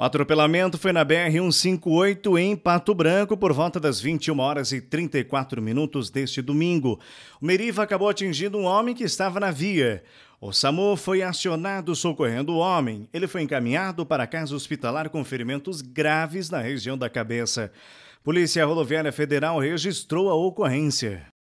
O atropelamento foi na BR-158 em Pato Branco por volta das 21 horas e 34 minutos deste domingo. O Meriva acabou atingindo um homem que estava na via. O SAMU foi acionado socorrendo o homem. Ele foi encaminhado para a casa hospitalar com ferimentos graves na região da cabeça. Polícia Rodoviária Federal registrou a ocorrência.